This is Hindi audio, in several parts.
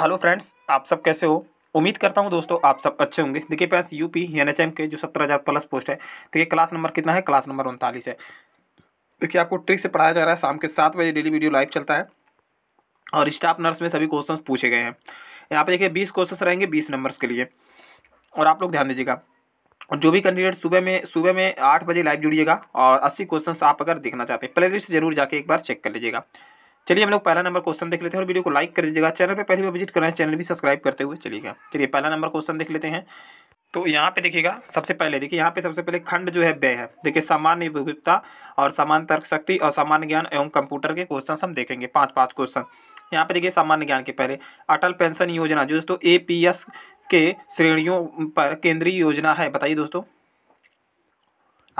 हेलो फ्रेंड्स आप सब कैसे हो उम्मीद करता हूं दोस्तों आप सब अच्छे होंगे देखिए friends UP N H M के जो सत्रह हज़ार प्लस पोस्ट है देखिए तो क्लास नंबर कितना है क्लास नंबर उनतालीस है देखिए आपको ट्रिक से पढ़ाया जा रहा है शाम के सात बजे डेली वीडियो लाइव चलता है और स्टाफ नर्स में सभी क्वेश्चन पूछे गए हैं यहाँ पे देखिए बीस क्वेश्चन रहेंगे बीस नंबर्स के लिए और आप लोग ध्यान दीजिएगा और जो भी कैंडिडेट सुबह में सुबह में आठ बजे लाइव जुड़िएगा और अस्सी क्वेश्चन आप अगर देखना चाहते हैं प्ले लिस्ट जरूर जाके एक बार चेक कर लीजिएगा चलिए हम लोग पहला नंबर क्वेश्चन देख लेते हैं और वीडियो को लाइक कर दीजिएगा चैनल पर पहली बार विजिट करना है चैनल भी सब्सक्राइब करते हुए चलिएगा चलिए पहला नंबर क्वेश्चन देख लेते हैं तो यहाँ पे देखिएगा सबसे पहले देखिए यहाँ पे सबसे पहले खंड जो है व्यय है देखिए सामान्य उपयोगिता और सामान्य तर्क शक्ति और सामान्य ज्ञान एवं कंप्यूटर के क्वेश्चन हम देखेंगे पाँच पाँच क्वेश्चन यहाँ पे देखिए सामान्य ज्ञान के पहले अटल पेंशन योजना जो दोस्तों ए के श्रेणियों पर केंद्रीय योजना है बताइए दोस्तों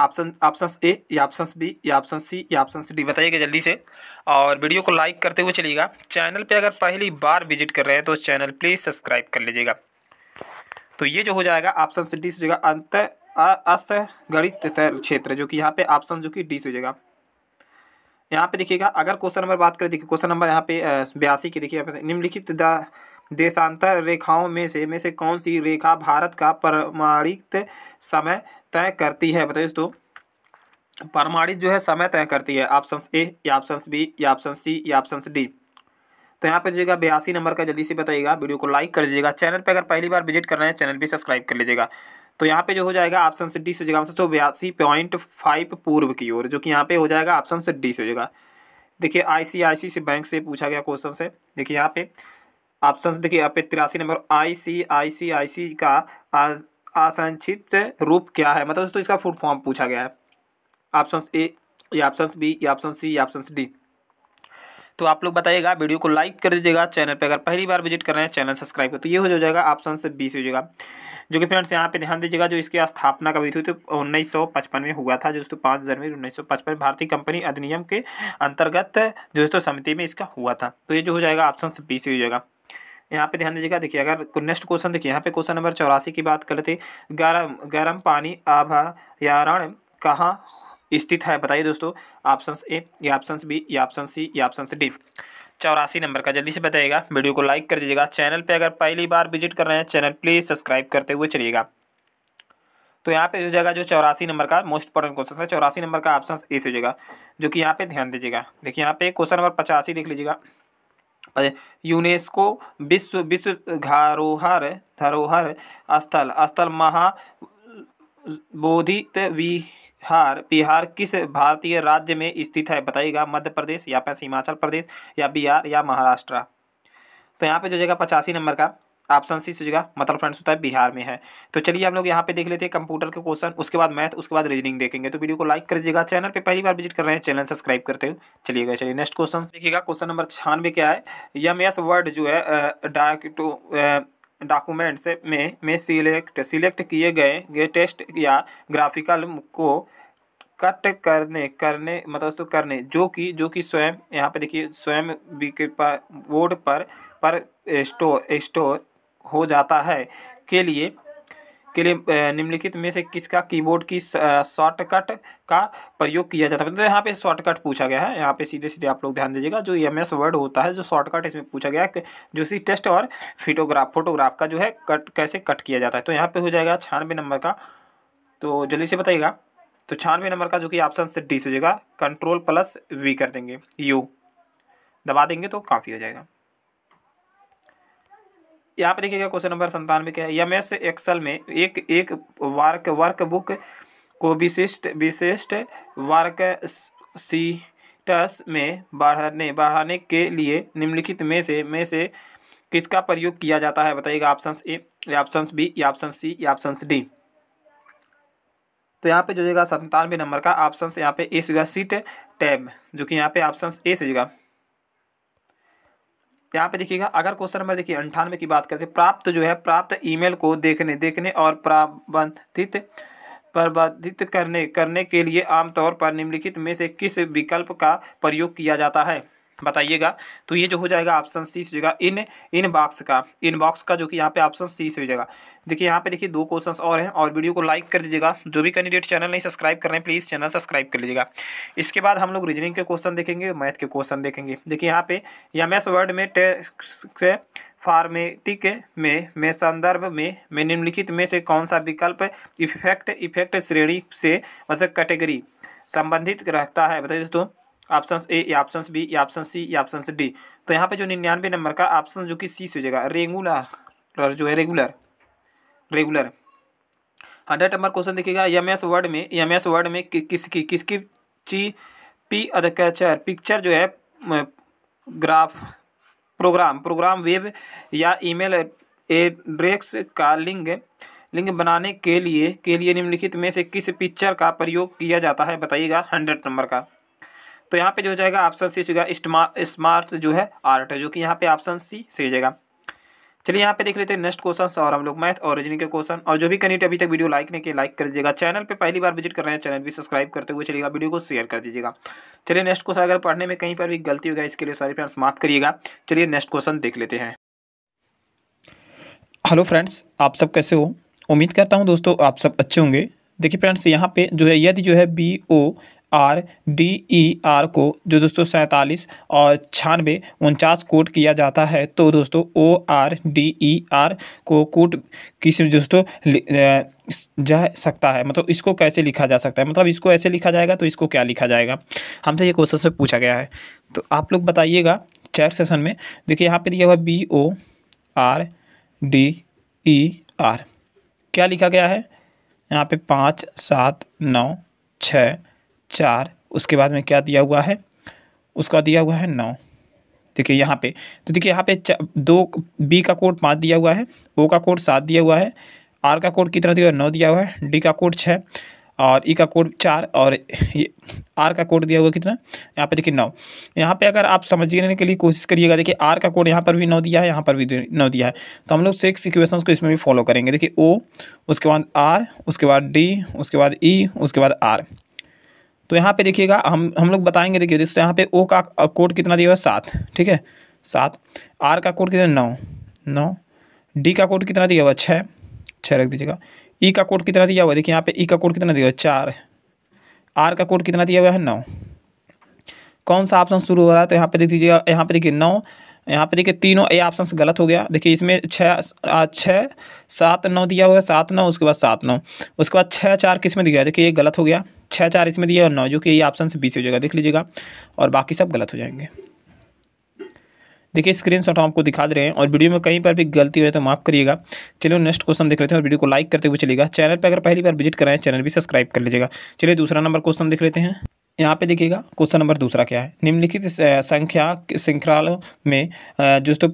ऑप्शन ऑप्शन ए या ऑप्शन बी या ऑप्शन सी या ऑप्शन डी बताइएगा जल्दी से और वीडियो को लाइक करते हुए चलिएगा चैनल पे अगर पहली बार विजिट कर रहे हैं तो चैनल प्लीज़ सब्सक्राइब कर लीजिएगा तो ये जो हो जाएगा ऑप्शन डी से जो अंत असगणित क्षेत्र जो कि यहाँ पे ऑप्शन जो कि डी से हो जाएगा यहाँ पे देखिएगा अगर क्वेश्चन नंबर बात करें देखिए क्वेश्चन नंबर यहाँ पे बयासी की देखिए निम्नलिखित देशांतर रेखाओं में से में से कौन सी रेखा भारत का प्रमाणित समय तय करती है बताइए दोस्तों प्रमाणित जो है समय तय करती है ऑप्शन ए या ऑप्शन बी या ऑप्शन सी या ऑप्शन डी तो यहाँ पे दीजिएगा बयासी नंबर का जल्दी से बताइएगा वीडियो को लाइक कर दीजिएगा चैनल पे अगर पहली बार विजिट कर रहे हैं चैनल भी सब्सक्राइब कर लीजिएगा तो यहाँ पे जो हो जाएगा ऑप्शन से डी से जगह आंसर बयासी पॉइंट फाइव पूर्व की ओर जो कि यहाँ पे हो जाएगा ऑप्शन से डी से जगह देखिए आईसीआईसी से बैंक से पूछा गया क्वेश्चन से देखिए यहाँ पे ऑप्शन देखिए यहाँ पे तिरासी नंबर आई सी आई सी आई सी का असंक्षिप्त रूप क्या है मतलब दोस्तों इसका फुल फॉर्म पूछा गया है ऑप्शन ए या ऑप्शन बी या ऑप्शन सी या ऑप्शन डी तो आप लोग बताइएगा वीडियो को लाइक कर दीजिएगा चैनल पर अगर पहली बार विजिट कर रहे हैं चैनल सब्सक्राइब कर तो ये हो जाएगा ऑप्शन से बी से हो जाएगा जो कि फ्रेंड्स यहाँ पे ध्यान दीजिएगा जो इसकी स्थापना का विधि तो उन्नीस में हुआ था दोस्तों पाँच जनवरी उन्नीस भारतीय कंपनी अधिनियम के अंतर्गत दोस्तों समिति में इसका हुआ था तो ये जो हो जाएगा ऑप्शन बी से हो जाएगा यहाँ पे ध्यान दीजिएगा देखिए अगर नेक्स्ट क्वेश्चन देखिए यहाँ पे क्वेश्चन नंबर चौरासी की बात करते गर्म गर्म पानी अभयारण्य कहाँ स्थित है बताइए दोस्तों ऑप्शन ए या ऑप्शन बी या ऑप्शन सी या ऑप्शन डी चौरासी नंबर का जल्दी से बताइएगा वीडियो को लाइक कर दीजिएगा चैनल पे अगर पहली बार विजिट कर रहे हैं चैनल प्लीज़ सब्सक्राइब करते हुए चलिएगा तो यहाँ पे हो जाएगा जो चौरासी नंबर का मोस्ट इंपॉर्टेंट क्वेश्चन है चौरासी नंबर का ऑप्शन ए से हो जाएगा जो कि यहाँ पे ध्यान दीजिएगा देखिए यहाँ पे क्वेश्चन नंबर पचासी देख लीजिएगा यूनेस्को विश्व विश्व धरोहर धरोहर स्थल स्थल महा बोधित विहार बिहार किस भारतीय राज्य में स्थित है बताइएगा मध्य प्रदेश या फिर हिमाचल प्रदेश या बिहार या महाराष्ट्र तो यहाँ पे जो जगह पचासी नंबर का ऑप्शन सी से जगह मतलब फ्रेंड्स होता है बिहार में है तो चलिए हम लोग यहाँ पे देख लेते हैं कंप्यूटर के क्वेश्चन उसके बाद मैथ उसके बाद रीजनिंग देखेंगे तो वीडियो को लाइक कर दीजिएगा चैनल पे पहली बार विजिट कर रहे हैं चैनल सब्सक्राइब करते हो चलिएगा चलिए नेक्स्ट क्वेश्चन देखिएगा क्वेश्चन नंबर छानवे क्या है यम एस वर्ड जो है डायक्टो डॉक्यूमेंट्स में में सिलेक्ट सिलेक्ट किए गए गए टेस्ट या ग्राफिकल को कट करने करने मतलब उसको करने जो कि जो कि स्वयं यहाँ पे देखिए स्वयं बोर्ड पर पर स्टोर स्टोर हो जाता है के लिए के लिए निम्नलिखित में से किसका कीबोर्ड की शॉर्टकट का प्रयोग किया जाता है तो यहाँ पे शॉर्टकट पूछा गया है यहाँ पे सीधे सीधे आप लोग ध्यान दीजिएगा जो एम e एस वर्ड होता है जो शॉर्टकट इसमें पूछा गया है जो सी टेस्ट और फोटोग्राफ फोटोग्राफ का जो है कट कैसे कट किया जाता है तो यहाँ पर हो जाएगा छानवे नंबर का तो जल्दी से बताइएगा तो छानवे नंबर का जो कि ऑप्शन से डी हो जाएगा कंट्रोल प्लस वी कर देंगे यू दबा देंगे तो काफ़ी हो जाएगा यहाँ पे देखिएगा क्वेश्चन नंबर संतानवे क्या है एम एस एक्सल में एक एक वर्क वर्क बुक को विशिष्ट विशिष्ट वर्क सीटस में बढ़ाने बढ़ाने के लिए निम्नलिखित में से में से किसका प्रयोग किया जाता है बताइएगा ऑप्शन ए या ऑप्शन बी या ऑप्शन सी या ऑप्शन डी तो यहाँ पे जो जाएगा संतानवे नंबर का ऑप्शन यहाँ पे ए सीट टैब जो कि यहाँ पे ऑप्शन ए से यहाँ पे देखिएगा अगर क्वेश्चन नंबर देखिए अंठानवे की बात करते प्राप्त जो है प्राप्त ईमेल को देखने देखने और प्राबंधित प्रबंधित करने करने के लिए आमतौर पर निम्नलिखित में से किस विकल्प का प्रयोग किया जाता है बताइएगा तो ये जो हो जाएगा ऑप्शन सी से जाएगा इन इन बॉक्स का इन बॉक्स का जो कि यहाँ पे ऑप्शन सी से हो जाएगा देखिए यहाँ पे देखिए दो क्वेश्चंस और हैं और वीडियो को लाइक कर दीजिएगा जो भी कैंडिडेट चैनल नहीं सब्सक्राइब कर रहे हैं प्लीज़ चैनल सब्सक्राइब कर लीजिएगा इसके बाद हम लोग रीजनिंग के क्वेश्चन देखेंगे मैथ के क्वेश्चन देखेंगे देखिए यहाँ पे एम एस वर्ड में टेक्स्ट फार्मेटिक में में संदर्भ में में निम्नलिखित में से कौन सा विकल्प इफेक्ट इफेक्ट श्रेणी से मतलब कैटेगरी संबंधित रखता है बताइए दोस्तों ऑप्शन ए या ऑप्शन बी या ऑप्शन सी या ऑप्शन डी तो यहाँ पे जो निन्यानवे नंबर का ऑप्शन जो कि सी से हो जाएगा रेगुलर जो है regular regular hundred number question देखिएगा एम एस वर्ड में एम एस वर्ड में कि, किसकी किसकी ची पी अदर पिक्चर जो है ग्राफ प्रोग्राम प्रोग्राम वेब या ईमेल एड्रेक्स का लिंक लिंक बनाने के लिए के लिए निम्नलिखित में से किस पिक्चर का प्रयोग किया जाता है बताइएगा हंड्रेड नंबर का तो यहाँ पे जो हो जाएगा ऑप्शन सी सीगा स्मार्ट जो है आर्ट है जो कि यहाँ पे ऑप्शन सी सही जाएगा चलिए यहाँ पे देख लेते हैं नेक्स्ट क्वेश्चन और हम लोग मैथ और के क्वेश्चन और जो भी कनेक्ट अभी तक वीडियो लाइक नहीं किया लाइक कर दीजिएगा चैनल पे पहली बार विजिट कर रहे हैं चैनल भी सब्सक्राइब करते हुए चलेगा वीडियो को शेयर कर दीजिएगा चलिए नेक्स्ट क्वेश्चन अगर पढ़ने में कहीं पर भी गलती होगा इसके लिए सारी फ्रेंड्स माफ करिएगा चलिए नेक्स्ट क्वेश्चन देख लेते हैं हेलो फ्रेंड्स आप सब कैसे हो उम्मीद करता हूँ दोस्तों आप सब अच्छे होंगे देखिए फ्रेंड्स यहाँ पे जो है यदि जो है B O R D E R को जो दोस्तों सैंतालीस और छियानवे उनचास कोट किया जाता है तो दोस्तों O R D E R को कोट किसी दोस्तों जा सकता है मतलब इसको कैसे लिखा जा सकता है मतलब इसको ऐसे लिखा जाएगा तो इसको क्या लिखा जाएगा हमसे ये क्वेश्चन में पूछा गया है तो आप लोग बताइएगा चैट सेशन में देखिए यहाँ पे दिया हुआ B O R D E R क्या लिखा गया है यहाँ पे पाँच सात नौ छः चार उसके बाद में क्या दिया हुआ है उसका दिया हुआ है नौ देखिए यहाँ पे तो देखिए यहाँ पे दो बी का कोड पाँच दिया हुआ है ओ का कोड सात दिया हुआ है आर का कोड कितना दिया हुआ है नौ दिया हुआ है डी का कोड छः और ई का कोड चार और ये आर का कोड दिया हुआ कितना यहाँ पे देखिए नौ यहाँ पे अगर आप समझने के लिए कोशिश करिएगा देखिए आर का कोड यहाँ पर भी नौ दिया है यहाँ पर भी नौ दिया है तो हम लोग सिक्स इक्वेशन को इसमें भी फॉलो करेंगे देखिए ओ उसके बाद आर उसके बाद डी उसके बाद ई उसके बाद आर तो यहाँ पे देखिएगा हम हम लोग बताएंगे देखिए दोस्तों यहाँ पे ओ का कोड कितना दिया हुआ सात ठीक है सात आर का कोड कितना नौ नौ डी का कोड कितना दिया हुआ छः छः रख दीजिएगा ई का कोड कितना दिया हुआ है देखिए यहाँ पे ई का कोड कितना दिया हुआ चार आर का कोड कितना दिया हुआ है नौ कौन सा ऑप्शन शुरू हो रहा है तो यहाँ पे देख दीजिएगा यहाँ पे देखिए नौ यहाँ पे देखिए तीनों ए ऑप्शन गलत हो गया देखिए इसमें छः छः सात नौ दिया हुआ है सात नौ उसके बाद सात नौ उसके बाद छः चार किस में दिया है देखिए ये गलत हो गया छः चार इसमें दिया और नौ जो कि ये ऑप्शन से बीस हो जाएगा देख लीजिएगा और बाकी सब गलत हो जाएंगे देखिए स्क्रीन शॉट हम आपको दिखा दे रहे हैं और वीडियो में कहीं पर भी गलती हुई तो माफ़ करिएगा चलिए नेक्स्ट क्वेश्चन देख लेते हैं और वीडियो को लाइक करते हुए चलेगा चैनल पर अगर पहली बार विजिट कराएं चैनल भी सब्सक्राइब कर लीजिएगा चलिए दूसरा नंबर क्वेश्चन देख लेते हैं यहाँ पे देखिएगा क्वेश्चन नंबर दूसरा क्या है निम्नलिखित संख्या श्रृंखला में जो तो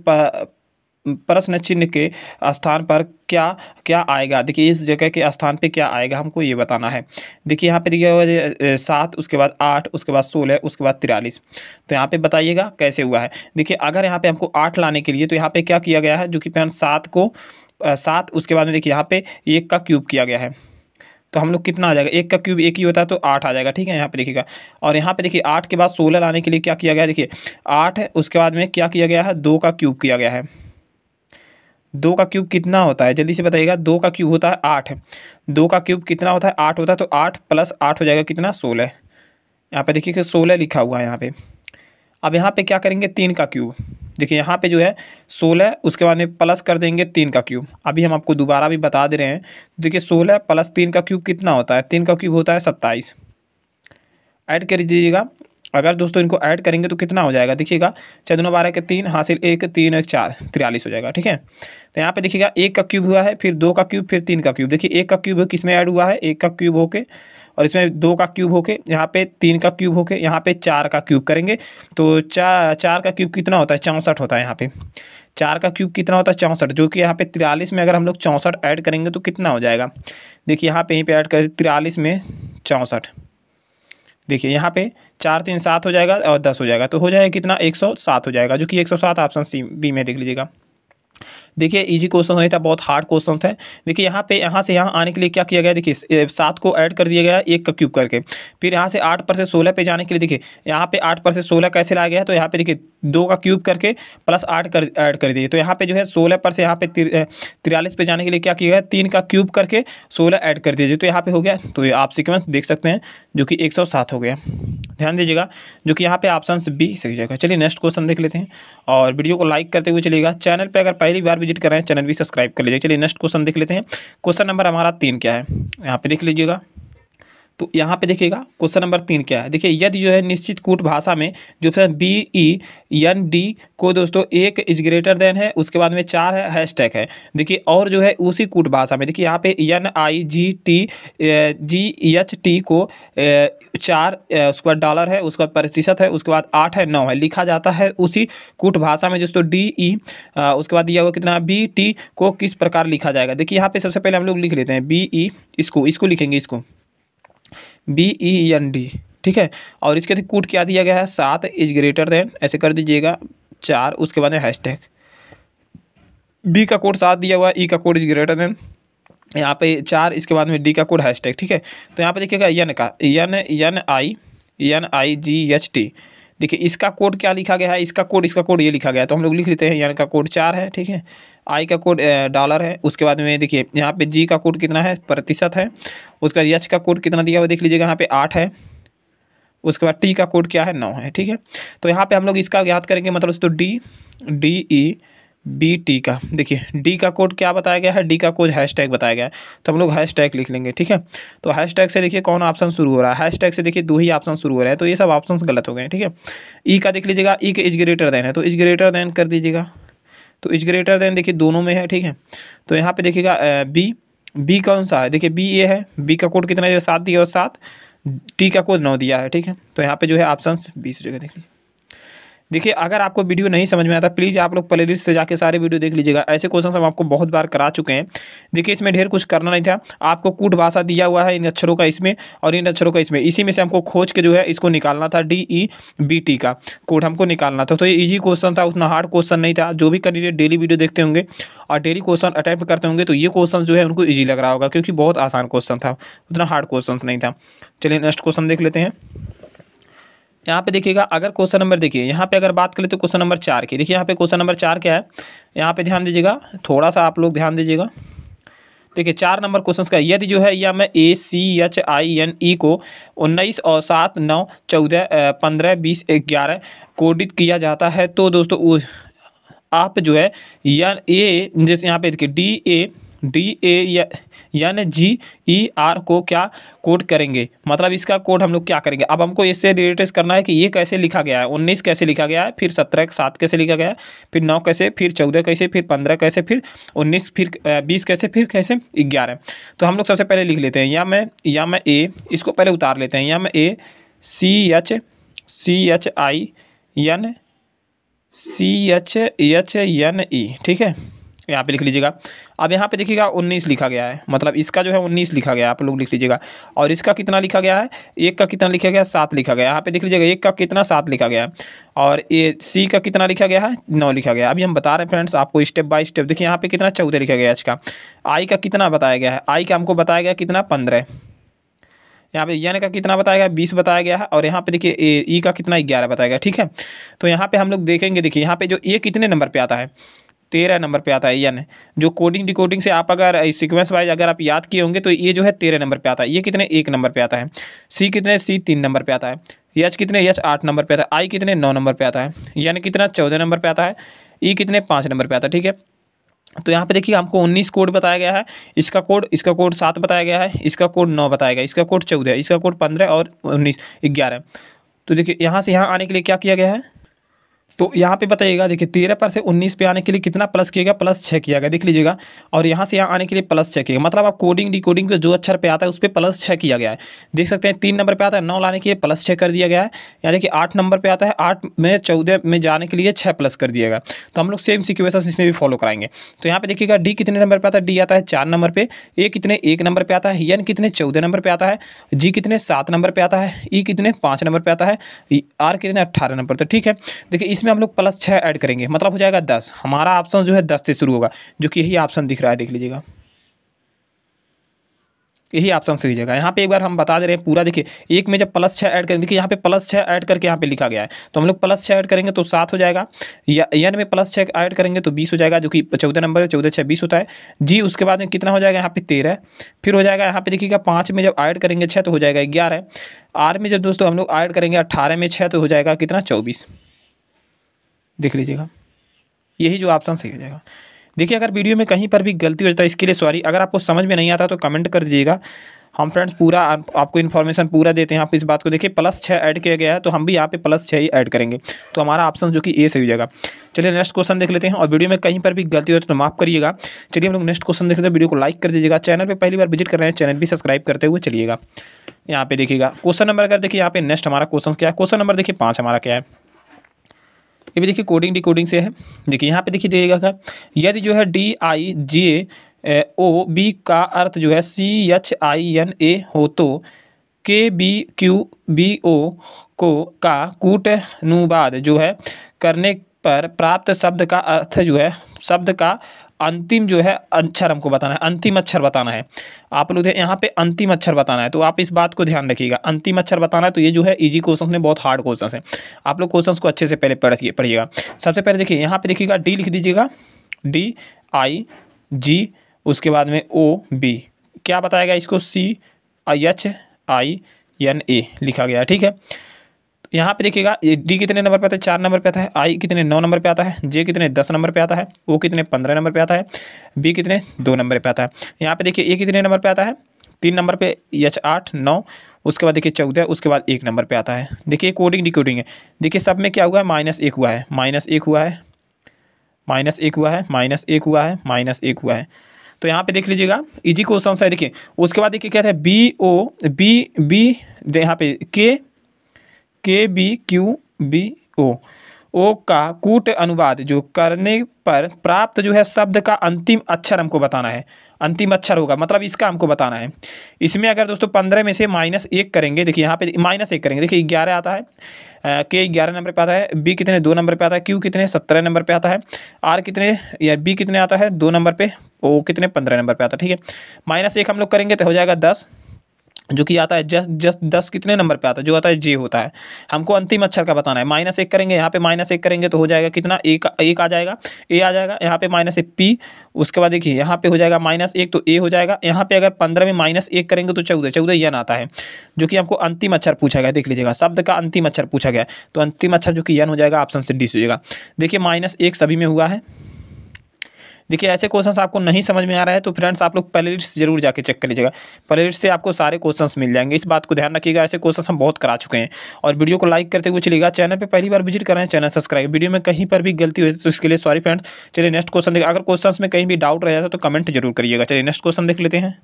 प्रश्न चिन्ह के स्थान पर क्या क्या आएगा देखिए इस जगह के स्थान पे क्या आएगा हमको ये बताना है देखिए यहाँ पे देखिए सात उसके बाद आठ उसके बाद सोलह उसके बाद तिरालीस तो यहाँ पे बताइएगा कैसे हुआ है देखिए अगर यहाँ पे हमको आठ लाने के लिए तो यहाँ पे क्या किया गया है जो कि फ्रेंड सात को सात उसके बाद में देखिए यहाँ पे एक का क्यूब किया गया है तो हम लोग कितना आ जाएगा एक का क्यूब एक ही होता है तो आठ आ जाएगा ठीक है यहाँ पे देखिएगा और यहाँ पे देखिए आठ के बाद सोलह लाने के लिए क्या किया गया देखिए आठ उसके बाद में क्या किया गया है दो का क्यूब किया गया है दो का क्यूब कितना होता है जल्दी से बताइएगा दो का क्यूब होता है आठ दो का क्यूब कितना होता है आठ होता है तो आठ प्लस आठ हो जाएगा कितना सोलह यहाँ पे देखिए सोलह लिखा हुआ है यहाँ पे अब यहाँ पे क्या करेंगे तीन का क्यूब देखिए यहाँ पे जो है सोलह उसके बाद में प्लस कर देंगे तीन का क्यूब अभी हम आपको दोबारा भी बता दे रहे हैं देखिए सोलह प्लस तीन का क्यूब कितना होता है तीन का क्यूब होता है सत्ताईस ऐड कर दीजिएगा अगर दोस्तों इनको ऐड करेंगे तो कितना हो जाएगा देखिएगा छः दोनों बारह के तीन हासिल एक तीन एक चार तिरालीस हो जाएगा ठीक है तो यहाँ पे देखिएगा एक का क्यूब हुआ है फिर दो का क्यूब फिर तीन का क्यूब देखिए एक का क्यूब किस में ऐड हुआ है एक का क्यूब होके और इसमें दो का क्यूब होके यहाँ पे तीन का क्यूब होके यहाँ पे चार का क्यूब करेंगे तो चार चार का क्यूब कितना होता है चौंसठ होता है यहाँ पे चार का क्यूब कितना होता है चौंसठ जो कि यहाँ पे तिरालीस में अगर हम लोग चौंसठ ऐड करेंगे तो कितना हो जाएगा देखिए यहाँ पे यहीं पर ऐड कर तिरालीस में चौंसठ देखिए यहाँ पे चार तीन सात हो जाएगा और दस हो जाएगा तो हो जाएगा कितना एक सौ सात हो जाएगा जो कि एक सौ सात ऑप्शन सी बी में देख लीजिएगा देखिए इजी क्वेश्चन नहीं था बहुत हार्ड क्वेश्चन थे देखिए यहाँ पे यहाँ से यहाँ आने के लिए क्या किया गया देखिए सात को ऐड कर दिया गया एक का क्यूब करके फिर यहाँ से आठ पर से सोलह पे जाने के लिए देखिए यहाँ पे आठ पर से सोलह कैसे लाया गया तो यहाँ पे देखिए दो का क्यूब करके प्लस आठ कर ऐड कर दिए तो यहाँ पे जो है सोलह पर से यहाँ पे तिरालीस पे जाने के लिए क्या किया गया तीन का क्यूब करके सोलह ऐड कर दीजिए तो यहाँ पे हो गया तो ये आप सिक्वेंस देख सकते हैं जो कि एक सौ सात हो गया ध्यान दीजिएगा जो कि यहाँ पे ऑप्शन बी सही जाएगा चलिए नेक्स्ट क्वेश्चन देख लेते हैं और वीडियो को लाइक करते हुए चलिएगा चैनल पर अगर पहली बार विजिट कर रहे हैं चैनल भी सब्सक्राइब कर लीजिए चलिए नेक्स्ट क्वेश्चन देख लेते हैं क्वेश्चन नंबर हमारा तीन क्या है यहाँ पे देख लीजिएगा तो यहाँ पे देखिएगा क्वेश्चन नंबर तीन क्या है देखिए यदि जो है निश्चित कूट भाषा में जो option B E N D को दोस्तों एक इज ग्रेटर देन है उसके बाद में चार है हैशटैग है देखिए और जो है उसी कूट भाषा में देखिए यहाँ पे N I G T G H T को चार उसके बाद डॉलर है उसके बाद प्रतिशत है उसके बाद आठ है नौ है लिखा जाता है उसी कूट भाषा में दोस्तों डी ई e, उसके बाद दिया हुआ कितना बी टी को किस प्रकार लिखा जाएगा देखिए यहाँ पर सबसे पहले हम लोग लिख लेते हैं बी ई e, इसको इसको लिखेंगे इसको बी ई एन डी ठीक है और इसके कूट क्या दिया गया है सात इज ग्रेटर देन ऐसे कर दीजिएगा चार उसके बाद में टैग बी का कोड सात दिया हुआ है ई e का कोड इज ग्रेटर देन यहाँ पे चार इसके बाद में डी का कोड टैग ठीक है तो यहाँ पे देखिएगा एन का N N I N I G H T देखिए इसका कोड क्या लिखा गया है इसका कोड इसका कोड ये लिखा गया है तो हम लोग लिख लेते हैं यहाँ का कोड चार है ठीक है आई का कोड डॉलर है उसके बाद में देखिए यहाँ पे जी का कोड कितना है प्रतिशत है उसके बाद यच का कोड कितना दिया हुआ देख लीजिएगा यहाँ पे आठ है उसके बाद टी का कोड क्या है नौ है ठीक है तो यहाँ पर हम लोग इसका याद करेंगे मतलब उसको D D E B T का देखिए डी का कोड क्या बताया गया है डी का कोड हैश टैग बताया गया है तो हम लोग हैश टैग लिख लेंगे ठीक है तो हैश टैग से देखिए कौन ऑप्शन शुरू हो रहा है हैश टैग से देखिए दो ही ऑप्शन शुरू हो रहा है तो ये सब ऑप्शन गलत हो गए ठीक है ई e का देख लीजिएगा ई e के इज ग्रेटर देन है तो इज ग्रेटर देन कर दीजिएगा तो इज ग्रेटर देन देखिए दोनों में है ठीक है तो यहाँ पर देखिएगा बी बी कौन सा है देखिए बी ए है बी का कोड कितना दिया सात दिया और सात टी का कोड नौ दिया है ठीक है तो यहाँ पर जो है ऑप्शन बीस जगह देख लीजिए देखिए अगर आपको वीडियो नहीं समझ में आता प्लीज़ आप लोग प्ले से जाके सारे वीडियो देख लीजिएगा ऐसे क्वेश्चन हम आपको बहुत बार करा चुके हैं देखिए इसमें ढेर कुछ करना नहीं था आपको कूट भाषा दिया हुआ है इन अक्षरों का इसमें और इन अक्षरों का इसमें इसी में से हमको खोज के जो है इसको निकालना था डी ई बी टी का कोड हमको निकालना था तो ये ईजी क्वेश्चन था उतना हार्ड क्वेश्चन नहीं था जो भी कैंडिडेट डेली वीडियो देखते होंगे और डेली क्वेश्चन अटैम्प्ट करते होंगे तो ये क्वेश्चन जो है उनको ईजी लग रहा होगा क्योंकि बहुत आसान क्वेश्चन था उतना हार्ड क्वेश्चन नहीं था चलिए नेक्स्ट क्वेश्चन देख लेते हैं यहाँ पे देखिएगा अगर क्वेश्चन नंबर देखिए यहाँ पे अगर बात करें तो क्वेश्चन नंबर चार की देखिए यहाँ पे क्वेश्चन नंबर चार क्या है यहाँ पे ध्यान दीजिएगा थोड़ा सा आप लोग ध्यान दीजिएगा देखिए चार नंबर क्वेश्चन का यदि जो है या मैं A C H I N E को उन्नीस और सात नौ चौदह पंद्रह बीस ग्यारह कोडित किया जाता है तो दोस्तों आप जो है या ए जैसे यहाँ पे देखिए D A D A N G E R को क्या कोड करेंगे मतलब इसका कोड हम लोग क्या करेंगे अब हमको इससे रिलेटेड करना है कि ये कैसे लिखा गया है उन्नीस कैसे लिखा गया है फिर सत्रह सात कैसे लिखा गया है फिर नौ कैसे फिर चौदह कैसे फिर पंद्रह कैसे फिर उन्नीस फिर बीस कैसे फिर कैसे ग्यारह तो हम लोग सबसे पहले लिख लेते हैं या मैं या मैं ए इसको पहले उतार लेते हैं या मैं A C H C H I N C H H N E ठीक है यहाँ पे लिख लीजिएगा अब यहाँ पे देखिएगा उन्नीस लिखा गया है मतलब इसका जो है उन्नीस लिखा गया आप लोग लिख लीजिएगा और इसका कितना लिखा गया है एक का कितना लिखा गया सात लिखा गया यहाँ पे देख लीजिएगा एक का कितना सात लिखा गया है और ए सी का कितना लिखा गया है नौ लिखा गया अभी हम बता रहे हैं फ्रेंड्स आपको स्टेप बाय स्टेप देखिए यहाँ पे कितना चौदह लिखा गया इसका आई का कितना बताया गया है आई का हमको बताया गया कितना पंद्रह यहाँ पे यन का कितना बताया गया बीस बताया गया है और यहाँ पे देखिए ए ई का कितना ग्यारह बताया गया ठीक है तो यहाँ पे हम लोग देखेंगे देखिए यहाँ पे जो ए कितने नंबर पे आता है तेरह नंबर पे आता है यन जो कोडिंग डिकोडिंग से आप अगर सिक्वेंस वाइज अगर आप याद किए होंगे तो ये जो है तेरह नंबर पे आता है ये कितने एक नंबर पे आता है सी कितने सी तीन नंबर पे आता है यच कितने यच आठ नंबर पे आता है आई कितने नौ नंबर पे आता है यन कितना चौदह नंबर पे आता है ई e कितने पाँच नंबर पे आता है ठीक है तो यहाँ पे देखिए हमको 19 कोड बताया गया है इसका कोड इसका कोड सात बताया गया है इसका कोड नौ बताया गया इसका कोड चौदह इसका कोड पंद्रह और उन्नीस ग्यारह तो देखिए यहाँ से यहाँ आने के लिए क्या किया गया है तो यहाँ पे बताइएगा देखिए तेरह पर से उन्नीस पे आने के लिए कितना प्लस किया गया प्लस छः किया गया देख लीजिएगा और यहाँ से यहाँ आने के लिए प्लस छः किया मतलब आप कोडिंग डिकोडिंग कोडिंग जो अक्षर पे आता है उस पर प्लस छः किया गया है देख सकते हैं तीन नंबर पर आता है नौ लाने के लिए प्लस छः कर दिया गया है या देखिए आठ नंबर पर आता है आठ में चौदह में जाने के लिए छः प्लस कर दिया गया तो हम लोग सेम सिक्वेशन इसमें भी फॉलो कराएंगे तो यहाँ पर देखिएगा डी कितने नंबर पर आता है डी आता है चार नंबर पर ए कितने एक नंबर पर आता है एन कितने चौदह नंबर पर आता है जी कितने सात नंबर पर आता है ई e कितने पाँच नंबर पर आता है आर कितने अट्ठारह नंबर तो ठीक है देखिए इसमें इसमें हम लोग प्लस छः ऐड करेंगे मतलब हो जाएगा दस हमारा ऑप्शन जो है दस से शुरू होगा जो कि यही ऑप्शन दिख रहा है देख लीजिएगा यही ऑप्शन सही जगह यहाँ पे एक बार हम बता दे रहे हैं पूरा देखिए एक में जब प्लस छः ऐड करें देखिए यहाँ पे प्लस छः ऐड करके यहाँ पे लिखा गया है तो हम लोग प्लस छः ऐड करेंगे तो सात हो जाएगा या एन में प्लस छः ऐड करेंगे तो बीस हो जाएगा जो कि चौदह नंबर है चौदह छः बीस होता है जी उसके बाद में कितना हो जाएगा यहाँ पे तेरह फिर हो जाएगा यहाँ पे देखिएगा पाँच में जब ऐड करेंगे छः तो हो जाएगा ग्यारह आर में जब दोस्तों हम लोग ऐड करेंगे अट्ठारह में छः तो हो जाएगा कितना चौबीस देख लीजिएगा यही जो ऑप्शन सही हो जाएगा देखिए अगर वीडियो में कहीं पर भी गलती हो जाता है इसके लिए सॉरी अगर आपको समझ में नहीं आता तो कमेंट कर दीजिएगा हम फ्रेंड्स पूरा आप, आपको इन्फॉर्मेशन पूरा देते हैं आप इस बात को देखिए प्लस छः ऐड किया गया है तो हम भी यहाँ पे प्लस छः ही ऐड करेंगे तो हमारा ऑप्शन जो कि ए सही हो जाएगा चलिए नेक्स्ट क्वेश्चन देख लेते हैं और वीडियो में कहीं पर भी गलती हो तो माफ़ करिएगा चलिए हम लोग नेक्स्ट क्वेश्चन देखते हैं वीडियो को लाइक कर दीजिएगा चैनल पर पहली बार विजिट कर रहे हैं चैनल भी सब्सक्राइब करते हुए चलिएगा यहाँ पे देखिएगा क्वेश्चन नंबर अगर देखिए यहाँ पे नेक्स्ट हमारा क्वेश्चन क्या है क्वेश्चन नंबर देखिए पाँच हमारा क्या है ये भी देखिए कोडिंग डिकोडिंग से है देखिए यहाँ पे देखिए देखिएगा यदि जो है D I J O B का अर्थ जो है सी एच आई एन ए हो तो के बी क्यू बी ओ को का कूट अनुवाद जो है करने पर प्राप्त शब्द का अर्थ जो है शब्द का अंतिम जो है अक्षर हमको बताना है अंतिम अक्षर बताना है आप लोग यहाँ पे अंतिम अक्षर बताना है तो आप इस बात को ध्यान रखिएगा अंतिम अक्षर बताना है तो ये जो है ईजी क्वेश्चन है बहुत हार्ड क्वेश्चन है आप लोग क्वेश्चन को अच्छे से पहले पढ़िए पढ़िएगा सबसे पहले देखिए यहाँ पर देखिएगा डी लिख दीजिएगा डी आई जी उसके बाद में ओ बी क्या बताएगा इसको सी I H I N A लिखा गया ठीक है यहाँ पे देखिएगा डी कितने नंबर पे आता है चार नंबर पे आता है आई कितने नौ नंबर पे आता है जे कितने दस नंबर पे आता है ओ कितने पंद्रह नंबर पे आता है बी कितने दो नंबर पे आता है यहाँ पे देखिए ए कितने नंबर पे आता है तीन नंबर पे एच आठ नौ उसके बाद देखिए चौदह उसके बाद एक नंबर पे आता है देखिए कोडिंग डिकोडिंग है देखिए सब में क्या हुआ है माइनस एक हुआ है माइनस एक हुआ है माइनस एक हुआ है माइनस एक हुआ है माइनस एक हुआ है तो यहाँ पे देख लीजिएगा इजी क्वेश्चन है देखिए उसके बाद देखिए क्या था बी ओ बी बी यहाँ पे K K B Q B O O का कूट अनुवाद जो करने पर प्राप्त जो है शब्द का अंतिम अक्षर हमको बताना है अंतिम अक्षर होगा मतलब इसका हमको बताना है इसमें अगर दोस्तों पंद्रह में से माइनस एक करेंगे देखिए यहाँ पे माइनस एक करेंगे देखिए ग्यारह आता है के ग्यारह नंबर पे आता है बी कितने दो नंबर पे आता है क्यू कितने सत्रह नंबर पे आता है आर कितने या बी कितने आता है दो नंबर पे ओ कितने पंद्रह नंबर पे आता है ठीक है माइनस एक हम लोग करेंगे तो हो जाएगा दस जो कि आता है जस्ट जस्ट दस कितने नंबर पे आता है जो आता है जे होता है हमको अंतिम अक्षर का बताना है माइनस एक करेंगे यहाँ पे माइनस एक करेंगे तो हो जाएगा कितना एक एक आ जाएगा ए आ जाएगा यहाँ पे माइनस एक पी उसके बाद देखिए यहाँ पे हो जाएगा माइनस एक तो ए हो जाएगा यहाँ पे अगर पंद्रह में माइनस एक करेंगे तो चौदह चौदह यन आता है जो कि हमको अंतिम अक्षर पूछा गया देख लीजिएगा शब्द का अंतिम अक्षर पूछा गया तो अंतिम अक्षर जो कि यन हो जाएगा ऑप्शन से डी हो जाएगा देखिए माइनस सभी में हुआ है देखिए ऐसे क्वेश्चन आपको नहीं समझ में आ रहा है तो फ्रेंड्स आप लोग प्लेलिस्ट जरूर जाकर चेक कर लीजिएगा प्लेलिस्ट से आपको सारे क्वेश्चन मिल जाएंगे इस बात को ध्यान रखिएगा ऐसे क्वेश्चन हम बहुत करा चुके हैं और वीडियो को लाइक करते हुए चलिएगा चैनल पर पहली बार विजिट कर रहे हैं चैनल सब्सक्राइब वीडियो में कहीं पर भी गलती हुई तो इसके लिए सॉरी फ्रेंड्स चलिए नेक्स्ट क्वेश्चन देखिए अगर क्वेश्चन में कहीं भी डाउट रह जाता तो कमेंट जरूर करिएगा चलिए नेक्स्ट क्वेश्चन देख लेते हैं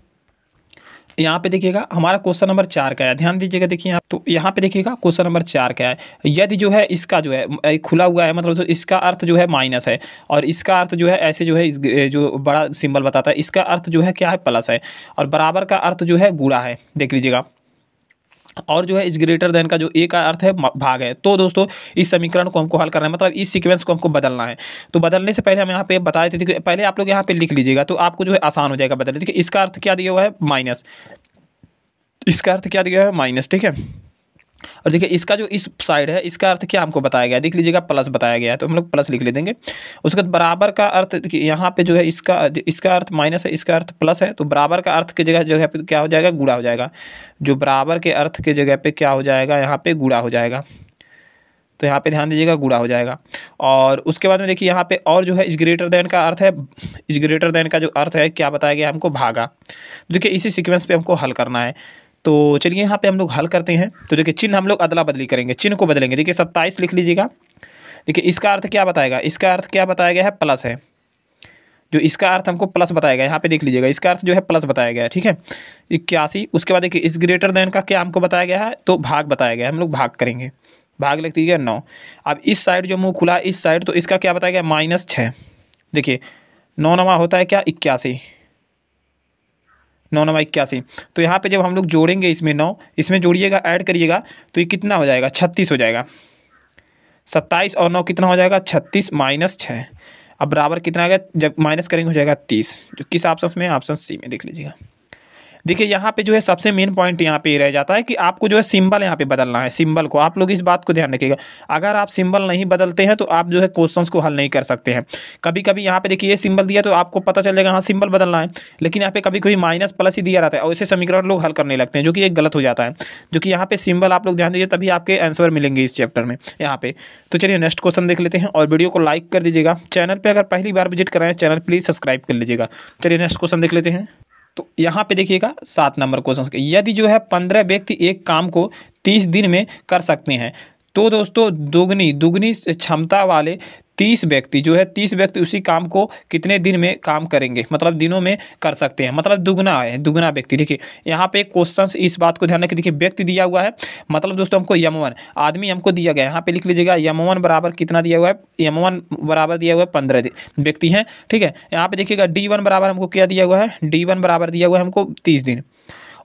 यहाँ पे देखिएगा हमारा क्वेश्चन नंबर चार का है ध्यान दीजिएगा देखिए यहाँ तो यहाँ पे देखिएगा क्वेश्चन नंबर चार का है यदि जो है इसका जो है खुला हुआ है मतलब तो इसका अर्थ जो है माइनस है और इसका अर्थ जो है ऐसे जो है जो बड़ा सिंबल बताता है इसका अर्थ जो है क्या है प्लस है और बराबर का अर्थ जो है गुड़ा है देख लीजिएगा और जो है इस ग्रेटर देन का जो ए का अर्थ है भाग है तो दोस्तों इस समीकरण को हमको हल करना है मतलब इस सीक्वेंस को हमको बदलना है तो बदलने से पहले हम यहाँ पे बता देते थे पहले आप लोग यहाँ पे लिख लीजिएगा तो आपको जो है आसान हो जाएगा बदलने देखिए इसका अर्थ क्या दिया हुआ है माइनस इसका अर्थ क्या दिया हुआ है माइनस ठीक है और देखिए इसका जो इस साइड है इसका अर्थ क्या हमको बताया गया देख लीजिएगा प्लस बताया गया है तो हम लोग प्लस लिख ले देंगे उसके बाद बराबर का अर्थ यहाँ पे जो है इसका इसका अर्थ माइनस है इसका अर्थ प्लस है तो बराबर का अर्थ की जगह जगह पे क्या हो जाएगा गुड़ा हो जाएगा जो बराबर के अर्थ के जगह पर क्या हो जाएगा यहाँ पे गुड़ा हो जाएगा तो यहाँ पे ध्यान दीजिएगा गुड़ा हो जाएगा और उसके बाद में देखिए यहाँ पे और जो है इस ग्रेटर देन का अर्थ है इस ग्रेटर देन का जो अर्थ है क्या बताया गया हमको भागा देखिए इसी सीक्वेंस पे हमको हल करना है तो चलिए यहाँ पे हम लोग हल करते हैं तो देखिए चिन्ह हम लोग अदला बदली करेंगे चिन्ह को बदलेंगे देखिए सत्ताईस लिख लीजिएगा देखिए इसका अर्थ क्या बताएगा इसका अर्थ क्या बताया गया है प्लस है जो इसका अर्थ हमको प्लस बताया गया यहाँ पे देख लीजिएगा इसका अर्थ जो है प्लस बताया गया है ठीक है इक्यासी उसके बाद देखिए इस ग्रेटर देन का क्या हमको बताया गया है तो भाग बताया गया है हम लोग भाग करेंगे भाग लिख दीजिएगा नौ अब इस साइड जो मुँह खुला इस साइड तो इसका क्या बताया गया माइनस छः देखिए नौ नवा होता है क्या इक्यासी नौ नवा इक्यासी तो यहाँ पे जब हम लोग जोड़ेंगे इसमें नौ इसमें जोड़िएगा ऐड करिएगा तो ये कितना हो जाएगा छत्तीस हो जाएगा सत्ताईस और नौ कितना हो जाएगा छत्तीस माइनस छः अब बराबर कितना आएगा जब माइनस करेंगे हो जाएगा तीस जो किस ऑप्शन में ऑप्शन सी में देख लीजिएगा देखिए यहाँ पे जो है सबसे मेन पॉइंट यहाँ पे रह जाता है कि आपको जो है सिंबल यहाँ पे बदलना है सिंबल को आप लोग इस बात को ध्यान रखिएगा अगर आप सिंबल नहीं बदलते हैं तो आप जो है क्वेश्चन को हल नहीं कर सकते हैं कभी कभी यहाँ पे देखिए ये सिंबल दिया तो आपको पता चल जाएगा हाँ सिंबल बदलना है लेकिन यहाँ पे कभी कभी माइनस प्लस ही दिया रहता है और इसे समीकरण लोग हल करने लगते हैं जो कि एक गलत हो जाता है जो कि यहाँ पे सिंबल आप लोग ध्यान दीजिए तभी आपके आंसर मिलेंगे इस चैप्टर में यहाँ पे तो चलिए नेक्स्ट क्वेश्चन देख लेते हैं और वीडियो को लाइक कर दीजिएगा चैनल पर अगर पहली बार विजिट कराएं चैनल प्लीज़ सब्सक्राइब कर लीजिएगा चलिए नेक्स्ट क्वेश्चन देख लेते हैं तो यहाँ पे देखिएगा सात नंबर क्वेश्चन यदि जो है पंद्रह व्यक्ति एक काम को तीस दिन में कर सकते हैं तो दोस्तों दोगुनी दुगनी क्षमता वाले तीस व्यक्ति जो है तीस व्यक्ति उसी काम को कितने दिन में काम करेंगे मतलब दिनों में कर सकते हैं मतलब दुगना है दुगना व्यक्ति देखिए यहाँ पे क्वेश्चन इस बात को ध्यान रखें देखिए व्यक्ति दिया हुआ है मतलब दोस्तों हमको यमवन आदमी हमको दिया गया यहाँ पे लिख लीजिएगा यमवन बराबर कितना दिया हुआ है यमवन बराबर दिया हुआ है पंद्रह व्यक्ति हैं ठीक है यहाँ पे देखिएगा डी बराबर हमको क्या दिया हुआ है डी बराबर दिया हुआ है हमको तीस दिन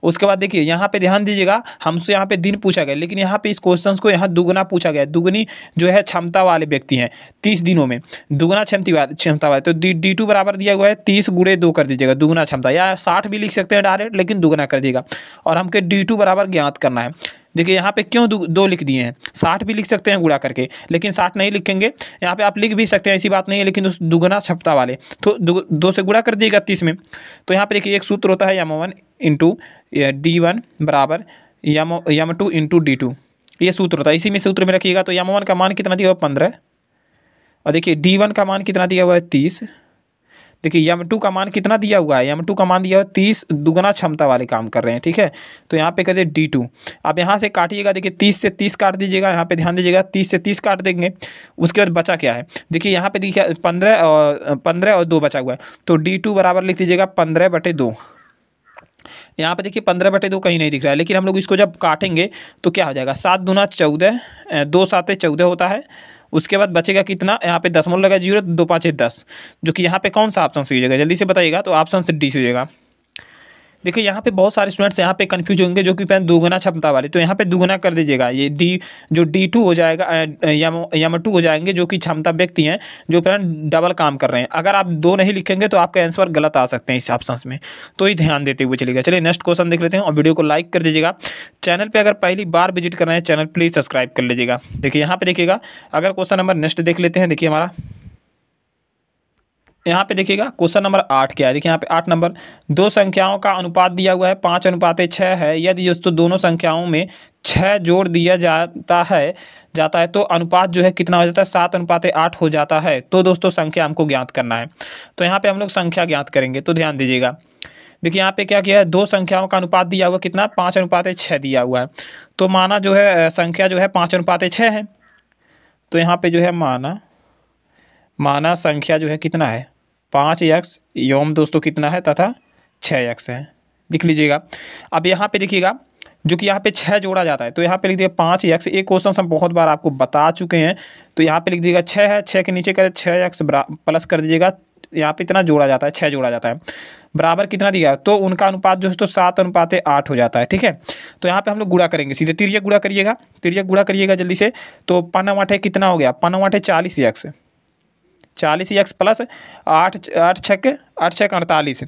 उसके बाद देखिए यहाँ पे ध्यान दीजिएगा हमसे यहाँ पे दिन पूछा गया लेकिन यहाँ पे इस क्वेश्चन को यहाँ दुगुना पूछा गया दुगनी जो है क्षमता वाले व्यक्ति हैं तीस दिनों में दुगुना क्षमता क्षमता वाले तो डी टू बराबर दिया हुआ है तीस गुड़े दो कर दीजिएगा दुगना क्षमता या साठ भी लिख सकते हैं डायरेक्ट लेकिन दुगुना कर दीजिएगा और हमके डी टू बराबर ज्ञात करना है देखिए यहाँ पे क्यों दो लिख दिए हैं साठ भी लिख सकते हैं गुड़ा करके लेकिन साठ नहीं लिखेंगे यहाँ पे आप लिख भी सकते हैं ऐसी बात नहीं है लेकिन दुगना छपता वाले तो दो, दो से गुड़ा कर दिएगा तीस में तो यहाँ पर देखिए एक सूत्र होता है M one into D one बराबर M M two into D two ये सूत्र होता है इसी में सूत्र में रखिएगा तो यम वन का मान कितना दिया हुआ पंद्रह और देखिए डी वन का मान कितना दिया हुआ है तीस देखिए यम टू का मान कितना दिया हुआ है यम टू का मान दिया हुआ है तीस दुगना क्षमता वाले काम कर रहे हैं ठीक है तो यहाँ पे दे डी टू आप यहाँ से काटिएगा देखिए तीस से तीस काट दीजिएगा यहाँ पे ध्यान दीजिएगा तीस से तीस काट देंगे उसके बाद बचा क्या है देखिए यहाँ पे देखिए पंद्रह और पंद्रह और दो बचा हुआ है तो डी टू बराबर लिख दीजिएगा पंद्रह बटे दो यहाँ पे देखिए पंद्रह बटे दो कहीं नहीं दिख रहा है लेकिन हम लोग इसको जब काटेंगे तो क्या हो जाएगा सात दुना चौदह दो सातें चौदह होता है उसके बाद बचेगा कितना यहाँ पे दसमलव लगा जीरो दो पाँच दस जो कि यहाँ पे कौन सा ऑप्शन सही हो जाएगा जल्दी से बताइएगा तो ऑप्शन से डी सही हो जाएगा देखिए यहाँ पे बहुत सारे स्टूडेंट्स यहाँ पे कन्फ्यूज होंगे जो कि पेन दोगुना क्षमता वाले तो यहाँ पे दुगुना कर दीजिएगा ये डी जो डी टू हो जाएगा यम टू हो जाएंगे जो कि क्षमता व्यक्ति हैं जो पेन डबल काम कर रहे हैं अगर आप दो नहीं लिखेंगे तो आपका आंसर गलत आ सकते हैं इस ऑप्शन में तो ही ध्यान देते हुए चलेगा चलिए नेक्स्ट क्वेश्चन देख लेते हैं और वीडियो को लाइक कर दीजिएगा चैनल पर अगर पहली बार विजिट कर रहे हैं चैनल प्लीज़ सब्सक्राइब कर लीजिएगा देखिए यहाँ पर देखिएगा अगर क्वेश्चन नंबर नेक्स्ट देख लेते हैं देखिए हमारा यहाँ पे देखिएगा क्वेश्चन नंबर आठ क्या है देखिए यहाँ पे आठ नंबर दो संख्याओं का अनुपात दिया हुआ है पाँच अनुपात छः है यदि दोस्तों दोनों संख्याओं में छः जोड़ दिया जाता है जाता है तो अनुपात जो है कितना हो जाता है सात अनुपात आठ हो जाता है तो दोस्तों संख्या हमको ज्ञात करना है तो यहाँ पर हम लोग संख्या ज्ञात करेंगे तो ध्यान दीजिएगा देखिए यहाँ पे क्या किया है दो संख्याओं का अनुपात दिया हुआ कितना पाँच अनुपात छः दिया हुआ है तो माना जो है संख्या जो है पाँच अनुपात छः है तो यहाँ पे जो है माना माना संख्या जो है कितना है पाँच यक्स योम दोस्तों कितना है तथा छः यक्स है लिख लीजिएगा अब यहाँ पे लिखिएगा जो कि यहाँ पे छः जोड़ा जाता है तो यहाँ पे लिख दिएगा पाँच यक्स एक क्वेश्चन हम बहुत बार आपको बता चुके हैं तो यहाँ पे लिख दीजिएगा छः है छः के नीचे करें छः यक्स प्लस कर दीजिएगा यहाँ पे इतना जोड़ा जाता है छः जोड़ा जाता है बराबर कितना दिया तो उनका अनुपात जो है तो सात अनुपात आठ हो जाता है ठीक है तो यहाँ पे हम लोग गुड़ा करेंगे सीधे तिरिया गुड़ा करिएगा तिरिया गुड़ा करिएगा जल्दी से तो पन्ना वाटे कितना हो गया पन्ना वाठे चालीस यक्स चालीस एक्स प्लस आठ आठ छक आठ छक अड़तालीस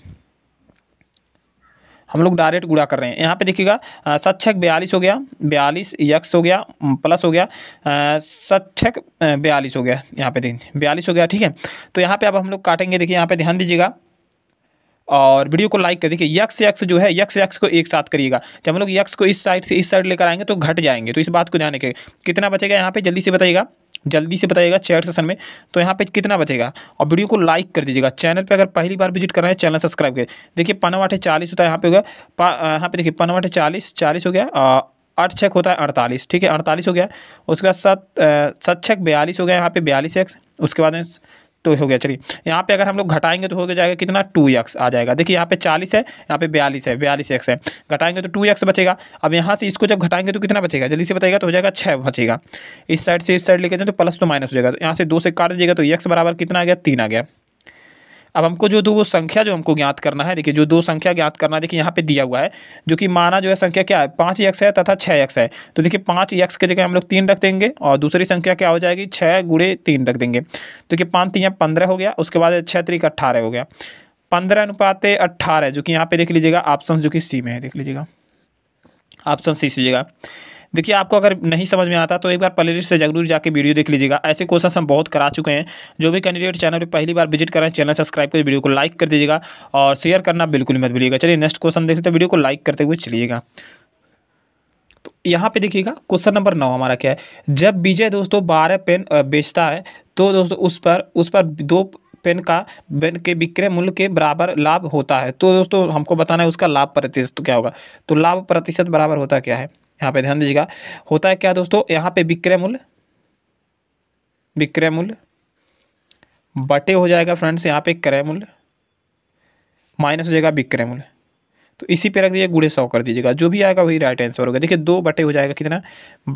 हम लोग डायरेक्ट गुड़ा कर रहे हैं यहाँ पे देखिएगा सत छक बयालीस हो गया बयालीस यक्स हो गया प्लस हो गया सत छक बयालीस हो गया यहाँ पे देखिए बयालीस हो गया ठीक है तो यहाँ पे अब हम लोग काटेंगे देखिए यहाँ पे ध्यान दीजिएगा और वीडियो को लाइक कर देखिए यक्स यक्स जो है यक्स यक्स को एक साथ करिएगा जब हम लोग यक्स को इस साइड से इस साइड लेकर आएंगे तो घट जाएंगे तो इस बात को ध्यान रखिएगा कितना बचेगा यहाँ पर जल्दी से बताइएगा जल्दी से बताइएगा चैट सेशन में तो यहाँ पे कितना बचेगा और वीडियो को लाइक कर दीजिएगा चैनल पर अगर पहली बार विजिट कर रहे हैं चैनल सब्सक्राइब करें देखिए पनवाठे चालीस होता है यहाँ पे हो गया यहाँ पे देखिए पनवाठे चालीस चालीस हो गया आठ छः होता है अड़तालीस ठीक है अड़तालीस हो गया उसके बाद सत सत छः बयालीस हो गया यहाँ पे बयालीस एक्स उसके बाद में तो हो गया चलिए यहाँ पे अगर हम लोग घटाएंगे तो हो गया जाएगा कितना टू एक्स आ जाएगा देखिए यहाँ पे चालीस है यहाँ पे बयालीस है बयालीस एक्स है घटाएंगे तो टू एक्स बचेगा अब यहाँ से इसको जब घटाएंगे तो कितना बचेगा जल्दी से बताएगा तो हो जाएगा छः बचेगा इस साइड से इस साइड लेके जाए तो प्लस तो माइनस हो जाएगा तो यहाँ से दो से काट दीजिएगा तो एक्स बराबर कितना आ गया तीन आ गया अब हमको जो दो वो संख्या जो हमको ज्ञात करना है देखिए जो दो संख्या ज्ञात करना है देखिए यहाँ पे दिया हुआ है जो कि माना जो है संख्या क्या है पाँच एक्स है तथा छः एक्स है तो देखिए पाँच एक्स की जगह हम लोग तीन रख देंगे और दूसरी संख्या क्या हो जाएगी छः गुड़े तीन रख देंगे तो देखिए पाँच तीन पंद्रह हो गया उसके बाद छः तरीक अट्ठारह हो गया पंद्रह अनुपात अट्ठारह जो कि यहाँ पे देख लीजिएगा ऑप्शन जो कि सी में है देख लीजिएगा ऑप्शन सी सीजिएगा देखिए आपको अगर नहीं समझ में आता तो एक बार प्लेलिस्ट से जरूर जाकर वीडियो देख लीजिएगा ऐसे क्वेश्चन हम बहुत करा चुके हैं जो भी कैंडिडेट चैनल पर पहली बार विजिट करें चैनल सब्सक्राइब कर वीडियो को लाइक कर दीजिएगा और शेयर करना बिल्कुल मत भूलिएगा चलिए नेक्स्ट क्वेश्चन देख लेते वीडियो को लाइक करते हुए चलिएगा तो यहाँ पे देखिएगा क्वेश्चन नंबर नौ हमारा क्या है जब विजय दोस्तों बारह पेन बेचता है तो दोस्तों उस पर उस पर दो पेन का पेन के विक्रय मूल्य के बराबर लाभ होता है तो दोस्तों हमको बताना है उसका लाभ प्रतिशत क्या होगा तो लाभ प्रतिशत बराबर होता क्या है यहाँ पे ध्यान दीजिएगा होता है क्या दोस्तों यहाँ पे विक्रय मूल्य विक्रय मूल्य बटे हो जाएगा फ्रेंड्स यहाँ पे क्रय मूल्य माइनस हो जाएगा विक्रय मूल्य तो इसी पे रख दीजिए गुड़े सौ कर दीजिएगा जो भी आएगा वही राइट आंसर होगा देखिए दो बटे हो जाएगा कितना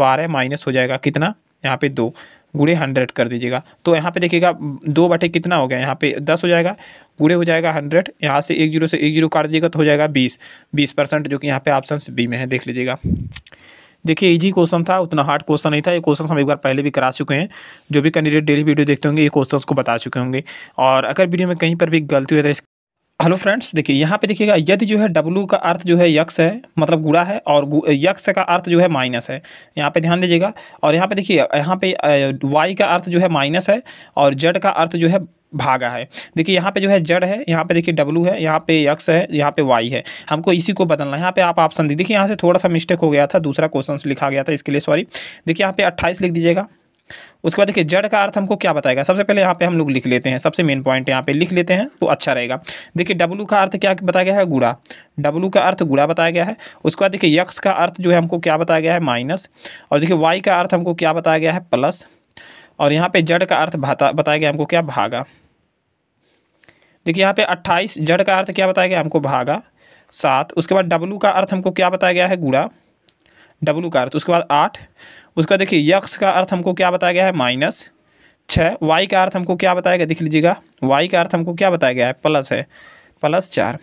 बारह माइनस हो जाएगा कितना यहाँ पे दो गुड़े हंड्रेड कर दीजिएगा तो यहाँ पे देखिएगा दो बटे कितना हो गया यहाँ पे दस हो जाएगा गुड़े हो जाएगा हंड्रेड यहाँ से एक जीरो से एक जीरो काट दीजिएगा तो हो जाएगा बीस बीस परसेंट जो कि यहाँ पे ऑप्शन बी में है देख लीजिएगा देखिए इजी क्वेश्चन था उतना हार्ड क्वेश्चन नहीं था ये क्वेश्चन हम एक बार पहले भी करा चुके हैं जो भी कैंडिडेट डेली वीडियो देखते होंगे ये क्वेश्चन को बता चुके होंगे और अगर वीडियो में कहीं पर भी गलती हुई तो हेलो फ्रेंड्स देखिए यहाँ पे देखिएगा यदि जो है डब्लू का अर्थ जो है यक्स है मतलब गुड़ा है और यक्स का अर्थ जो है माइनस है यहाँ पे ध्यान दीजिएगा और यहाँ पे देखिए यहाँ पे वाई का अर्थ जो है माइनस है और जेड का अर्थ जो है भागा है देखिए यहाँ पे जो है जड़ है यहाँ पे देखिए डब्लू है यहाँ पे यक्स है यहाँ पे वाई है हमको इसी को बदलना है यहाँ पे आप ऑप्शन दी देखिए यहाँ से थोड़ा सा मिस्टेक हो गया था दूसरा क्वेश्चन लिखा गया था इसके लिए सॉरी देखिए यहाँ पे अट्ठाईस लिख दीजिएगा उसके बाद देखिए जड़ का अर्थ हमको क्या बताएगा सबसे पहले यहाँ पे हम लोग लिख लेते हैं सबसे मेन पॉइंट यहाँ पे लिख लेते हैं तो अच्छा रहेगा देखिए डब्लू का अर्थ क्या बताया गया है गुड़ा डब्लू का अर्थ गुड़ा बताया गया है उसके बाद देखिए यक्स का अर्थ जो है हमको क्या बताया गया है माइनस और देखिए वाई का अर्थ हमको क्या बताया गया है प्लस और यहाँ पे जड़ का अर्थ बताया गया हमको क्या भागा देखिए यहाँ पे 28 जड़ का अर्थ क्या बताया गया हमको भागा सात उसके बाद डब्लू का अर्थ हमको क्या बताया गया है गुड़ा डब्लू का अर्थ उसके बाद आठ उसका देखिए यक्स का अर्थ हमको क्या बताया गया है माइनस छः वाई का अर्थ हमको क्या बताया गया देख लीजिएगा वाई का अर्थ हमको क्या बताया गया है प्लस है प्लस चार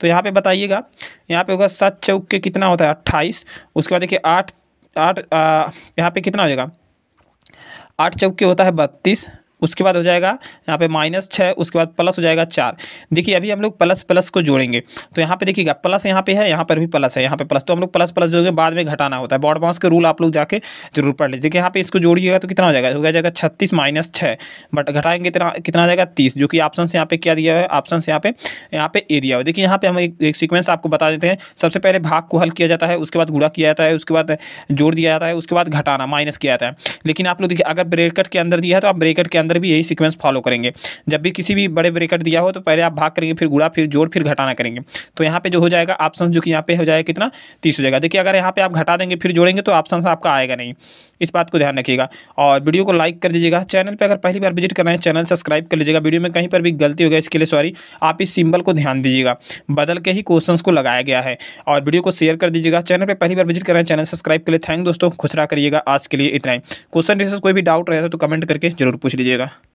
तो यहाँ पे बताइएगा यहाँ पे होगा सात चौक के कितना होता है अट्ठाईस उसके बाद देखिए आठ आठ यहाँ पे कितना हो जाएगा आठ चौक के होता है बत्तीस उसके बाद हो जाएगा यहाँ पे माइनस छः उसके बाद प्लस हो जाएगा चार देखिए अभी हम लोग प्लस प्लस को जोड़ेंगे तो यहाँ पे देखिएगा प्लस यहाँ पे है यहाँ पर भी प्लस है यहाँ पे प्लस तो हम लोग प्लस प्लस जोड़ेंगे बाद में घटाना होता है बॉड बाउंस के रूल आप लोग जाके जरूर पढ़ लीजिए देखिए यहाँ पे इसको जोड़िएगा तो कितना हो जाएगा हो जाएगा छत्तीस माइनस छः बट घटाएंगे कितना कितना जाएगा तीस जो कि ऑप्शन यहाँ पे क्या दिया है ऑप्शन यहाँ पे यहाँ पे ए दिया हुआ देखिए यहाँ पे हम एक सिक्वेंस आपको बता देते हैं सबसे पहले भाग को हल किया जाता है उसके बाद गुड़ा किया जाता है उसके बाद जोड़ दिया जाता है उसके बाद घटाना माइनस किया जाता है लेकिन आप लोग देखिए अगर ब्रेकट के अंदर दिया है तो आप ब्रेकट के अंदर अंदर भी यही सिक्वेंस फॉलो करेंगे जब भी किसी भी बड़े ब्रेकट दिया हो तो पहले आप भाग करेंगे फिर गुड़ा फिर जोड़ फिर घटाना करेंगे तो यहाँ पर जो हो जाएगा ऑप्शन जो कि यहाँ पे हो जाएगा कितना तीस हो जाएगा देखिए अगर यहाँ पर आप घटा देंगे फिर जोड़ेंगे तो ऑप्शन आपका आएगा नहीं इस बात को ध्यान रखिएगा और वीडियो को लाइक कर दीजिएगा चैनल पर अगर पहली बार विजिट करना है चैनल सब्सक्राइब कर लीजिएगा वीडियो में कहीं पर भी गलती हो गई इसके लिए सॉरी आप इस सिंबल को ध्यान दीजिएगा बदल के ही क्वेश्चन को लगाया गया है और वीडियो को शेयर कर दीजिएगा चैनल पर पहली बार विजिट कर रहे हैं चैनल सब्सक्राइब के लिए थैंक दोस्तों खुश रहा करिएगा आज के लिए इतना ही क्वेश्चन रिसर्स कोई भी डाउट रहेगा तो कमेंट करके जरूर पूछ लीजिएगा later.